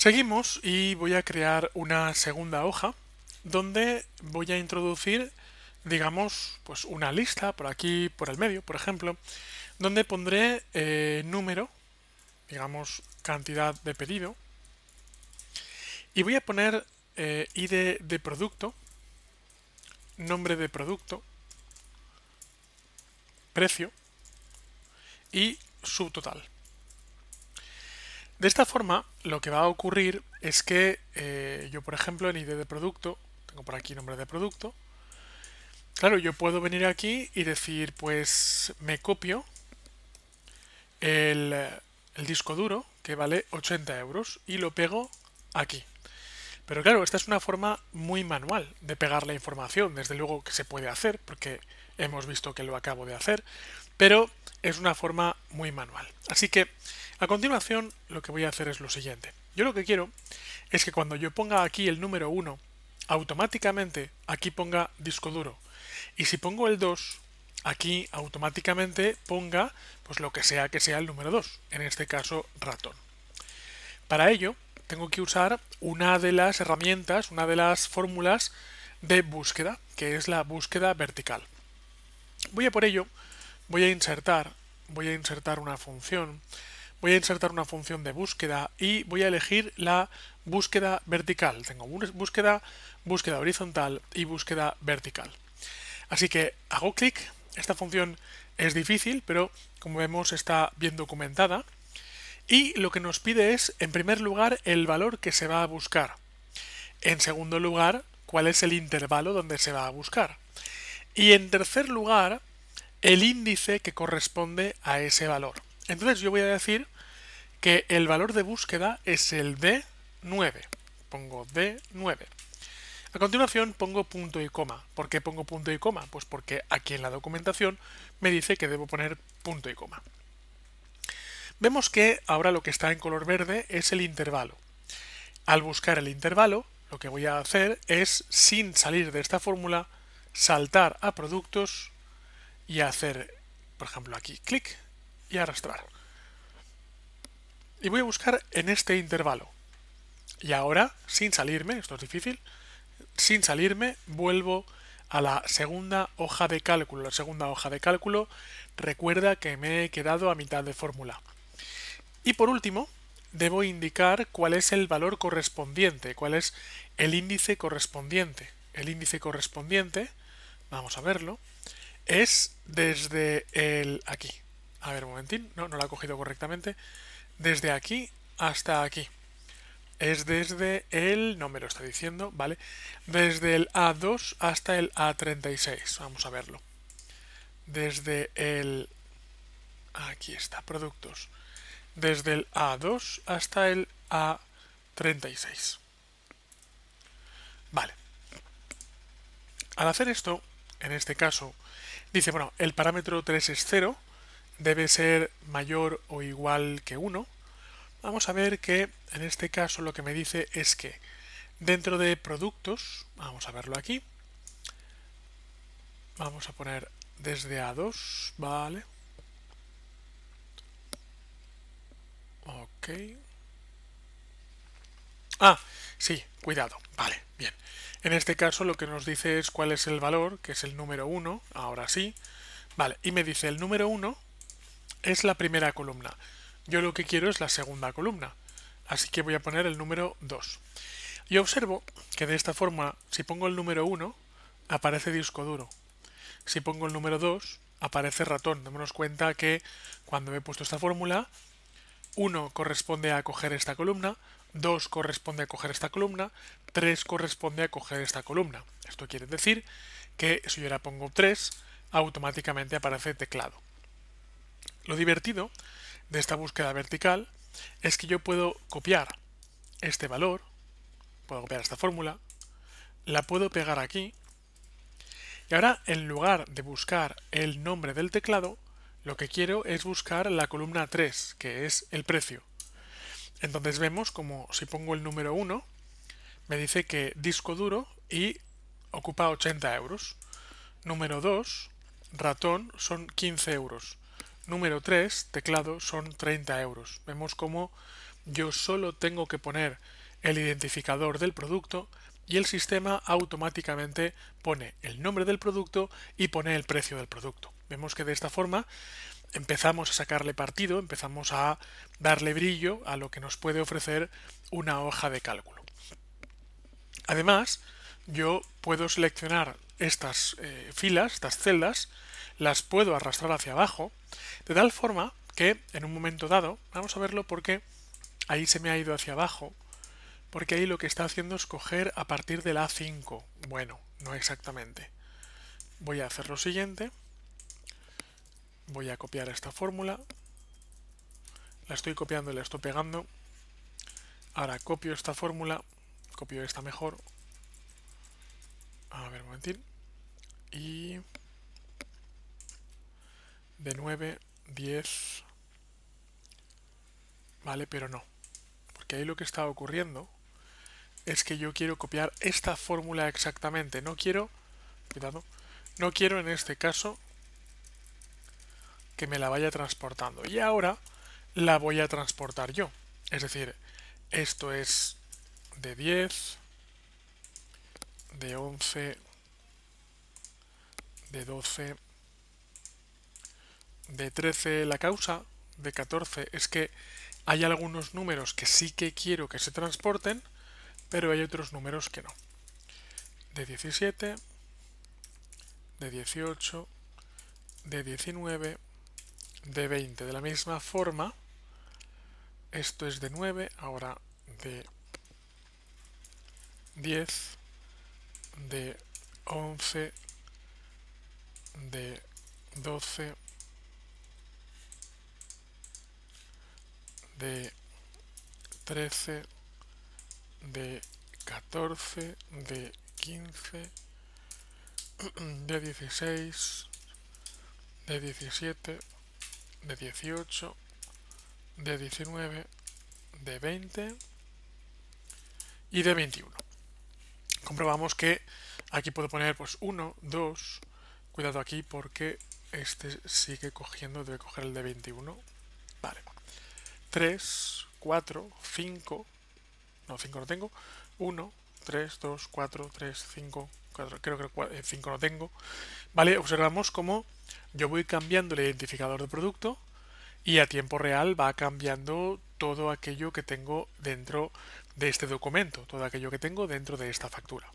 Seguimos y voy a crear una segunda hoja donde voy a introducir, digamos, pues una lista por aquí, por el medio, por ejemplo, donde pondré eh, número, digamos, cantidad de pedido, y voy a poner eh, ID de producto, nombre de producto, precio y subtotal. De esta forma, lo que va a ocurrir es que eh, yo, por ejemplo, en ID de producto, tengo por aquí nombre de producto, claro, yo puedo venir aquí y decir, pues me copio el, el disco duro, que vale 80 euros, y lo pego aquí. Pero claro, esta es una forma muy manual de pegar la información, desde luego que se puede hacer, porque hemos visto que lo acabo de hacer, pero es una forma muy manual. Así que a continuación lo que voy a hacer es lo siguiente. Yo lo que quiero es que cuando yo ponga aquí el número 1, automáticamente aquí ponga disco duro. Y si pongo el 2, aquí automáticamente ponga pues lo que sea que sea el número 2, en este caso ratón. Para ello tengo que usar una de las herramientas, una de las fórmulas de búsqueda, que es la búsqueda vertical. Voy a por ello voy a insertar, voy a insertar una función, voy a insertar una función de búsqueda y voy a elegir la búsqueda vertical. Tengo búsqueda, búsqueda horizontal y búsqueda vertical. Así que hago clic, esta función es difícil, pero como vemos está bien documentada. Y lo que nos pide es, en primer lugar, el valor que se va a buscar. En segundo lugar, cuál es el intervalo donde se va a buscar. Y en tercer lugar, el índice que corresponde a ese valor. Entonces yo voy a decir que el valor de búsqueda es el D9. Pongo D9. A continuación pongo punto y coma. ¿Por qué pongo punto y coma? Pues porque aquí en la documentación me dice que debo poner punto y coma. Vemos que ahora lo que está en color verde es el intervalo. Al buscar el intervalo, lo que voy a hacer es, sin salir de esta fórmula, saltar a productos y hacer, por ejemplo, aquí clic y arrastrar. Y voy a buscar en este intervalo. Y ahora, sin salirme, esto es difícil, sin salirme vuelvo a la segunda hoja de cálculo. La segunda hoja de cálculo recuerda que me he quedado a mitad de fórmula. Y por último, debo indicar cuál es el valor correspondiente, cuál es el índice correspondiente. El índice correspondiente, vamos a verlo, es desde el aquí. A ver, un momentín, no, no lo ha cogido correctamente. Desde aquí hasta aquí. Es desde el, no me lo está diciendo, ¿vale? Desde el A2 hasta el A36. Vamos a verlo. Desde el... Aquí está, productos. Desde el A2 hasta el A36. Vale. Al hacer esto, en este caso, Dice, bueno, el parámetro 3 es 0, debe ser mayor o igual que 1. Vamos a ver que en este caso lo que me dice es que dentro de productos, vamos a verlo aquí, vamos a poner desde A2, vale. Ok. Ah, sí, cuidado, vale, bien. En este caso lo que nos dice es cuál es el valor, que es el número 1, ahora sí. Vale, y me dice el número 1 es la primera columna. Yo lo que quiero es la segunda columna, así que voy a poner el número 2. Y observo que de esta forma, si pongo el número 1, aparece disco duro. Si pongo el número 2, aparece ratón. Démonos cuenta que cuando he puesto esta fórmula, 1 corresponde a coger esta columna, 2 corresponde a coger esta columna, 3 corresponde a coger esta columna. Esto quiere decir que si yo ahora pongo 3, automáticamente aparece teclado. Lo divertido de esta búsqueda vertical es que yo puedo copiar este valor, puedo copiar esta fórmula, la puedo pegar aquí y ahora en lugar de buscar el nombre del teclado, lo que quiero es buscar la columna 3, que es el precio. Entonces vemos como si pongo el número 1, me dice que disco duro y ocupa 80 euros. Número 2, ratón son 15 euros. Número 3, teclado son 30 euros. Vemos como yo solo tengo que poner el identificador del producto y el sistema automáticamente pone el nombre del producto y pone el precio del producto. Vemos que de esta forma empezamos a sacarle partido, empezamos a darle brillo a lo que nos puede ofrecer una hoja de cálculo. Además, yo puedo seleccionar estas eh, filas, estas celdas, las puedo arrastrar hacia abajo, de tal forma que en un momento dado, vamos a verlo porque ahí se me ha ido hacia abajo, porque ahí lo que está haciendo es coger a partir de la A5. Bueno, no exactamente. Voy a hacer lo siguiente voy a copiar esta fórmula la estoy copiando y la estoy pegando ahora copio esta fórmula copio esta mejor a ver un momentín y de 9, 10 vale, pero no porque ahí lo que está ocurriendo es que yo quiero copiar esta fórmula exactamente no quiero, cuidado no quiero en este caso que me la vaya transportando. Y ahora la voy a transportar yo. Es decir, esto es de 10, de 11, de 12, de 13 la causa, de 14 es que hay algunos números que sí que quiero que se transporten, pero hay otros números que no. De 17, de 18, de 19, de 20. De la misma forma, esto es de 9, ahora de 10, de 11, de 12, de 13, de 14, de 15, de 16, de 17, de 18, de 19, de 20 y de 21. Comprobamos que aquí puedo poner pues 1, 2, cuidado aquí porque este sigue cogiendo, debe coger el de 21. Vale. 3, 4, 5, no, 5 no tengo, 1, 3, 2, 4, 3, 5, creo que 5 no tengo, ¿vale? Observamos cómo yo voy cambiando el identificador de producto y a tiempo real va cambiando todo aquello que tengo dentro de este documento, todo aquello que tengo dentro de esta factura.